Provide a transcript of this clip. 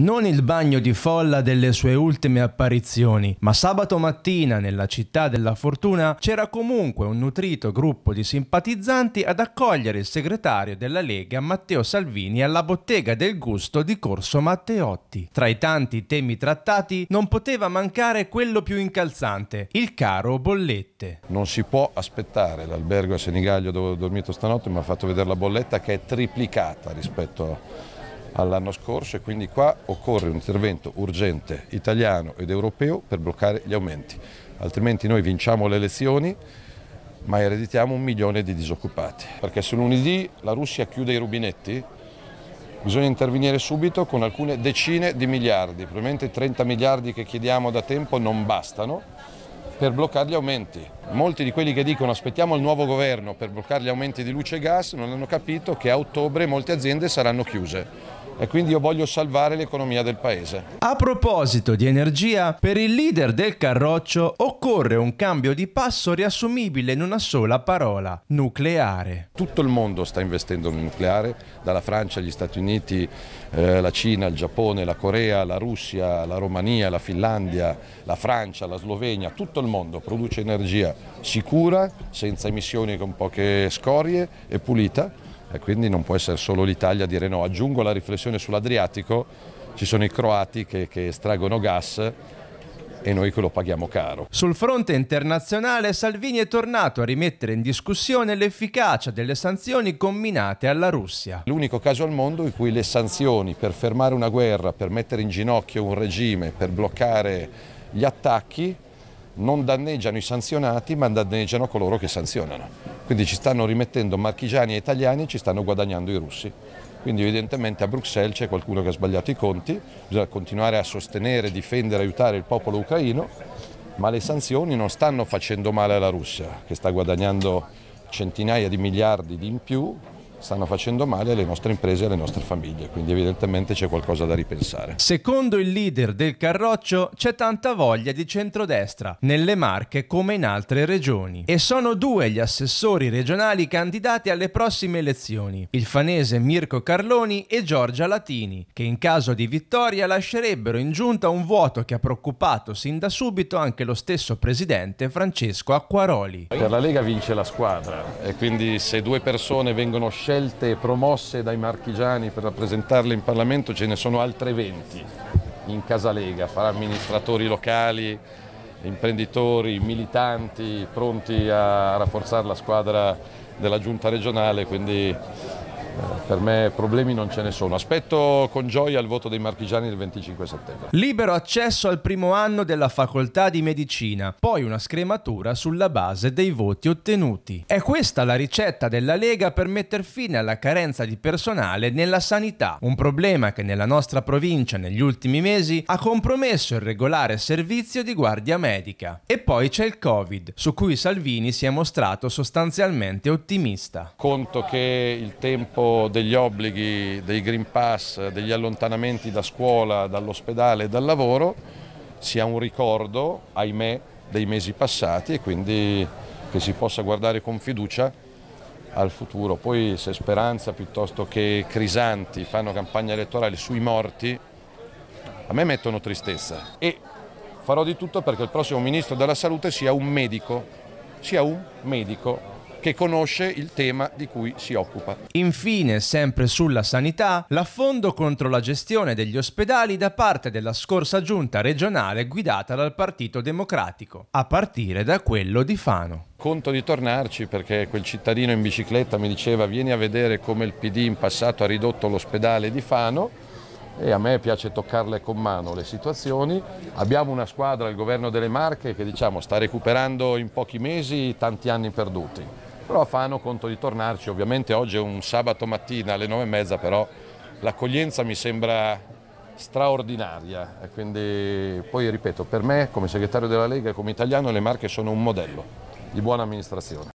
Non il bagno di folla delle sue ultime apparizioni, ma sabato mattina nella città della fortuna c'era comunque un nutrito gruppo di simpatizzanti ad accogliere il segretario della Lega Matteo Salvini alla bottega del gusto di Corso Matteotti. Tra i tanti temi trattati non poteva mancare quello più incalzante, il caro bollette. Non si può aspettare, l'albergo a Senigaglio dove ho dormito stanotte mi ha fatto vedere la bolletta che è triplicata rispetto a all'anno scorso e quindi qua occorre un intervento urgente italiano ed europeo per bloccare gli aumenti, altrimenti noi vinciamo le elezioni ma ereditiamo un milione di disoccupati, perché se lunedì la Russia chiude i rubinetti bisogna intervenire subito con alcune decine di miliardi, probabilmente 30 miliardi che chiediamo da tempo non bastano per bloccare gli aumenti. Molti di quelli che dicono aspettiamo il nuovo governo per bloccare gli aumenti di luce e gas non hanno capito che a ottobre molte aziende saranno chiuse e quindi io voglio salvare l'economia del paese. A proposito di energia, per il leader del Carroccio occorre un cambio di passo riassumibile in una sola parola, nucleare. Tutto il mondo sta investendo nel nucleare, dalla Francia agli Stati Uniti, eh, la Cina, il Giappone, la Corea, la Russia, la Romania, la Finlandia, la Francia, la Slovenia, tutto il mondo produce energia sicura, senza emissioni con poche scorie e pulita e quindi non può essere solo l'Italia a dire no. Aggiungo la riflessione sull'Adriatico, ci sono i croati che, che estraggono gas e noi che lo paghiamo caro. Sul fronte internazionale Salvini è tornato a rimettere in discussione l'efficacia delle sanzioni combinate alla Russia. L'unico caso al mondo in cui le sanzioni per fermare una guerra, per mettere in ginocchio un regime, per bloccare gli attacchi non danneggiano i sanzionati ma danneggiano coloro che sanzionano. Quindi ci stanno rimettendo marchigiani e italiani e ci stanno guadagnando i russi. Quindi evidentemente a Bruxelles c'è qualcuno che ha sbagliato i conti, bisogna continuare a sostenere, difendere, aiutare il popolo ucraino, ma le sanzioni non stanno facendo male alla Russia, che sta guadagnando centinaia di miliardi di in più, stanno facendo male alle nostre imprese e alle nostre famiglie, quindi evidentemente c'è qualcosa da ripensare. Secondo il leader del Carroccio c'è tanta voglia di centrodestra nelle Marche come in altre regioni e sono due gli assessori regionali candidati alle prossime elezioni, il fanese Mirko Carloni e Giorgia Latini, che in caso di vittoria lascerebbero in giunta un vuoto che ha preoccupato sin da subito anche lo stesso presidente Francesco Acquaroli. Per la Lega vince la squadra e quindi se due persone vengono scelte scelte promosse dai marchigiani per rappresentarle in Parlamento ce ne sono altre 20 in Casalega, fra amministratori locali, imprenditori, militanti pronti a rafforzare la squadra della giunta regionale, quindi per me problemi non ce ne sono. Aspetto con gioia il voto dei marchigiani del 25 settembre. Libero accesso al primo anno della facoltà di medicina, poi una scrematura sulla base dei voti ottenuti. È questa la ricetta della Lega per metter fine alla carenza di personale nella sanità, un problema che nella nostra provincia negli ultimi mesi ha compromesso il regolare servizio di guardia medica. E poi c'è il Covid, su cui Salvini si è mostrato sostanzialmente ottimista. Conto che il tempo degli obblighi, dei green pass, degli allontanamenti da scuola, dall'ospedale e dal lavoro, sia un ricordo, ahimè, dei mesi passati e quindi che si possa guardare con fiducia al futuro. Poi se Speranza piuttosto che Crisanti fanno campagna elettorale sui morti, a me mettono tristezza e farò di tutto perché il prossimo Ministro della Salute sia un medico, sia un medico che conosce il tema di cui si occupa. Infine, sempre sulla sanità, l'affondo contro la gestione degli ospedali da parte della scorsa giunta regionale guidata dal Partito Democratico, a partire da quello di Fano. Conto di tornarci perché quel cittadino in bicicletta mi diceva vieni a vedere come il PD in passato ha ridotto l'ospedale di Fano e a me piace toccarle con mano le situazioni. Abbiamo una squadra il governo delle Marche che diciamo, sta recuperando in pochi mesi tanti anni perduti però a Fano conto di tornarci, ovviamente oggi è un sabato mattina alle 9.30 però l'accoglienza mi sembra straordinaria e quindi poi ripeto per me come segretario della Lega e come italiano le Marche sono un modello di buona amministrazione.